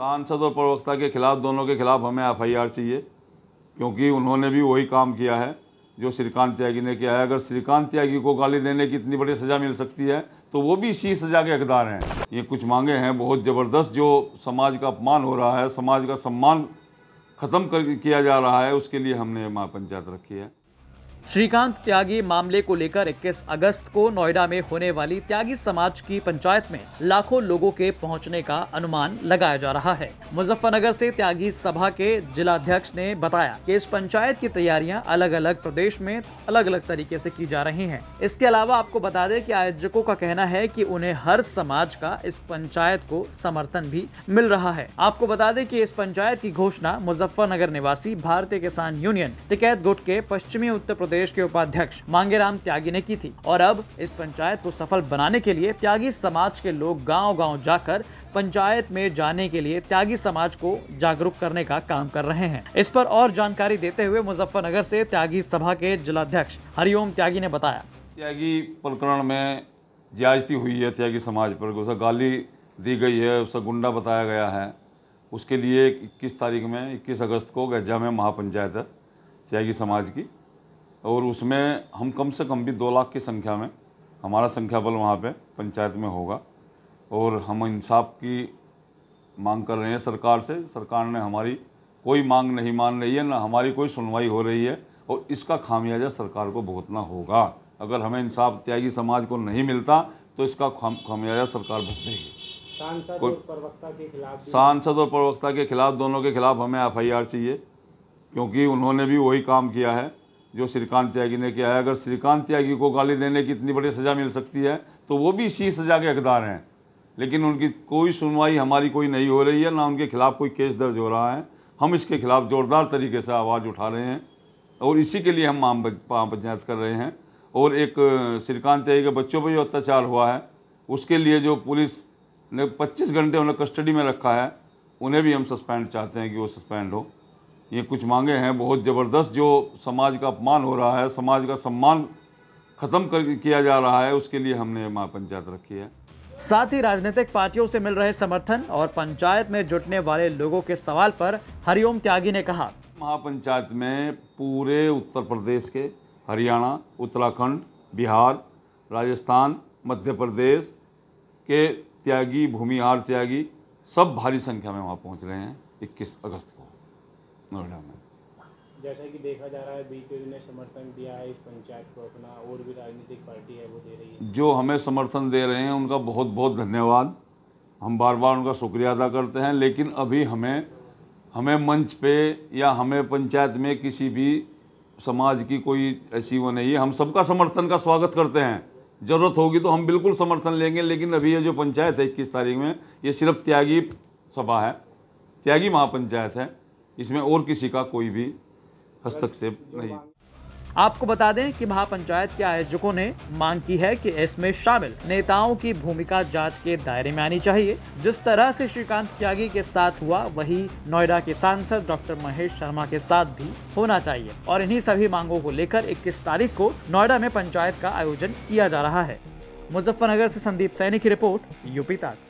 सांसद और प्रवक्ता के खिलाफ दोनों के खिलाफ हमें एफ चाहिए क्योंकि उन्होंने भी वही काम किया है जो श्रीकांत त्यागी ने किया है अगर श्रीकांत त्यागी को गाली देने की इतनी बड़ी सज़ा मिल सकती है तो वो भी इसी सज़ा के हकदार हैं ये कुछ मांगे हैं बहुत ज़बरदस्त जो समाज का अपमान हो रहा है समाज का सम्मान ख़त्म कर किया जा रहा है उसके लिए हमने महापंचायत रखी है श्रीकांत त्यागी मामले को लेकर 21 अगस्त को नोएडा में होने वाली त्यागी समाज की पंचायत में लाखों लोगों के पहुंचने का अनुमान लगाया जा रहा है मुजफ्फरनगर से त्यागी सभा के जिलाध्यक्ष ने बताया कि इस पंचायत की तैयारियां अलग अलग प्रदेश में अलग अलग तरीके से की जा रही हैं। इसके अलावा आपको बता दें कि आयोजकों का कहना है कि उन्हें हर समाज का इस पंचायत को समर्थन भी मिल रहा है आपको बता दें कि इस पंचायत की घोषणा मुजफ्फरनगर निवासी भारतीय किसान यूनियन टिकैत गुट के पश्चिमी उत्तर प्रदेश के उपाध्यक्ष मांगेराम त्यागी ने की थी और अब इस पंचायत को सफल बनाने के लिए त्यागी समाज के लोग गाँव गाँव जाकर पंचायत में जाने के लिए त्यागी समाज को जागरूक करने का काम कर रहे हैं इस पर और जानकारी देते हुए मुजफ्फरनगर से त्यागी सभा के जिलाध्यक्ष हरिओम त्यागी ने बताया त्यागी प्रकरण में ज्याजती हुई है त्यागी समाज पर उसे गाली दी गई है उसे गुंडा बताया गया है उसके लिए इक्कीस तारीख में इक्कीस अगस्त को गज्जा में महापंचायत है त्यागी समाज की और उसमें हम कम से कम भी दो लाख की संख्या में हमारा संख्या बल वहाँ पे पंचायत में होगा और हम इंसाफ की मांग कर रहे हैं सरकार से सरकार ने हमारी कोई मांग नहीं मान रही है ना हमारी कोई सुनवाई हो रही है और इसका खामियाजा सरकार को भुगतना होगा अगर हमें इंसाफ त्यागी समाज को नहीं मिलता तो इसका खामियाजा सरकार भुगतेगी सांसद और प्रवक्ता के खिलाफ सांसद और प्रवक्ता के खिलाफ दोनों के खिलाफ हमें एफ चाहिए क्योंकि उन्होंने भी वही काम किया है जो श्रीकांत त्यागी ने किया है अगर श्रीकांत त्यागी को गाली देने की इतनी बड़ी सज़ा मिल सकती है तो वो भी इसी सज़ा के हकदार हैं लेकिन उनकी कोई सुनवाई हमारी कोई नहीं हो रही है ना उनके खिलाफ़ कोई केस दर्ज हो रहा है हम इसके खिलाफ़ ज़ोरदार तरीके से आवाज़ उठा रहे हैं और इसी के लिए हम आम पंचायत कर रहे हैं और एक श्रीकांत त्यागी के बच्चों पर जो अत्याचार हुआ है उसके लिए जो पुलिस ने पच्चीस घंटे उन्हें कस्टडी में रखा है उन्हें भी हम सस्पेंड चाहते हैं कि वो सस्पेंड हो ये कुछ मांगे हैं बहुत ज़बरदस्त जो समाज का अपमान हो रहा है समाज का सम्मान खत्म कर किया जा रहा है उसके लिए हमने महापंचायत रखी है साथ ही राजनीतिक पार्टियों से मिल रहे समर्थन और पंचायत में जुटने वाले लोगों के सवाल पर हरिओम त्यागी ने कहा महापंचायत में पूरे उत्तर प्रदेश के हरियाणा उत्तराखंड बिहार राजस्थान मध्य प्रदेश के त्यागी भूमिहार त्यागी सब भारी संख्या में वहाँ पहुँच रहे हैं इक्कीस अगस्त को नोएडा हाँ, में हाँ। जैसा कि देखा जा रहा है बीजेपी ने समर्थन दिया है इस पंचायत को अपना और भी राजनीतिक पार्टी है वो दे रही है जो हमें समर्थन दे रहे हैं उनका बहुत बहुत धन्यवाद हम बार बार उनका शुक्रिया अदा करते हैं लेकिन अभी हमें हमें मंच पे या हमें पंचायत में किसी भी समाज की कोई ऐसी वो नहीं है हम सबका समर्थन का स्वागत करते हैं ज़रूरत होगी तो हम बिल्कुल समर्थन लेंगे लेकिन अभी ये जो पंचायत है इक्कीस तारीख में ये सिर्फ त्यागी सभा है त्यागी महापंचायत है इसमें और किसी का कोई भी हस्तक्षेप नहीं आपको बता दें कि महापंचायत के आयोजकों ने मांग की है कि इसमें शामिल नेताओं की भूमिका जांच के दायरे में आनी चाहिए जिस तरह से श्रीकांत त्यागी के साथ हुआ वही नोएडा के सांसद डॉक्टर महेश शर्मा के साथ भी होना चाहिए और इन्हीं सभी मांगों को लेकर 21 तारीख को नोएडा में पंचायत का आयोजन किया जा रहा है मुजफ्फरनगर से संदीप सैनी की रिपोर्ट यूपी तक